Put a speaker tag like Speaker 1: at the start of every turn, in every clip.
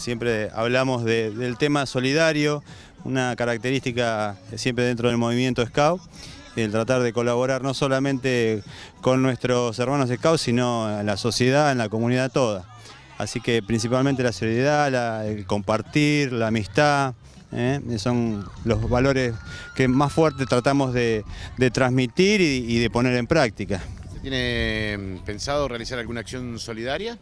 Speaker 1: Siempre hablamos del tema solidario, una característica siempre dentro del movimiento Scout, el tratar de colaborar no solamente con nuestros hermanos Scout, sino en la sociedad, en la comunidad toda. Así que principalmente la solidaridad, el compartir, la amistad, ¿eh? son los valores que más fuerte tratamos de, transmitir y, y de poner en práctica.
Speaker 2: ¿Tiene pensado realizar alguna acción solidaria?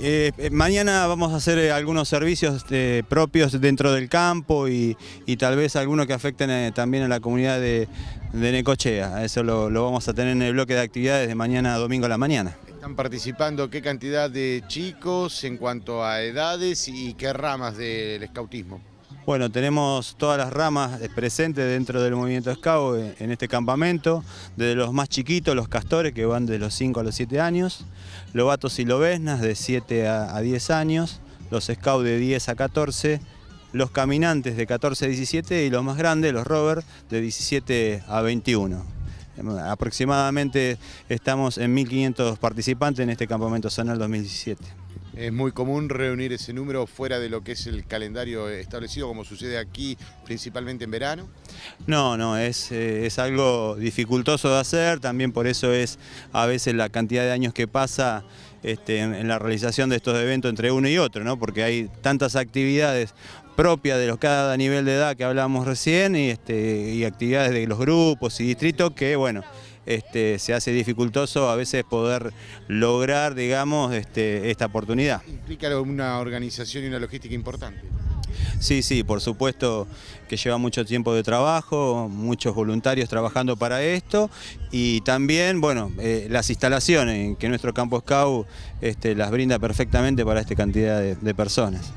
Speaker 1: Eh, mañana vamos a hacer eh, algunos servicios este, propios dentro del campo y, tal vez algunos que afecten eh, también a la comunidad de, Necochea. Eso lo, vamos a tener en el bloque de actividades de mañana a domingo a la mañana.
Speaker 2: ¿Están participando qué cantidad de chicos en cuanto a edades y qué ramas del escautismo?
Speaker 1: Bueno, tenemos todas las ramas presentes dentro del movimiento scout eh, en este campamento, desde los más chiquitos, los castores, que van de los 5 a los 7 años, lobatos y lobesnas de 7 a 10 años, los Scouts de 10 a 14, los caminantes de 14 a 17 y los más grandes, los rovers, de 17 a 21. Eh, aproximadamente estamos en 1.500 participantes en este campamento zonal 2017.
Speaker 2: Es muy común reunir ese número fuera de lo que es el calendario establecido, como sucede aquí principalmente en verano.
Speaker 1: No, no, es, eh, es algo dificultoso de hacer, también por eso es a veces la cantidad de años que pasa este, en, la realización de estos eventos entre uno y otro, ¿no? porque hay tantas actividades propias de los cada nivel de edad que hablábamos recién y este, actividades de los grupos y distritos que, bueno, este, se hace dificultoso a veces poder lograr, digamos, este, esta oportunidad.
Speaker 2: Implica una organización y una logística importante.
Speaker 1: Sí, sí, por supuesto que lleva mucho tiempo de trabajo, muchos voluntarios trabajando para esto y también, bueno, eh, las instalaciones que nuestro campo Scout este, las brinda perfectamente para esta cantidad de personas.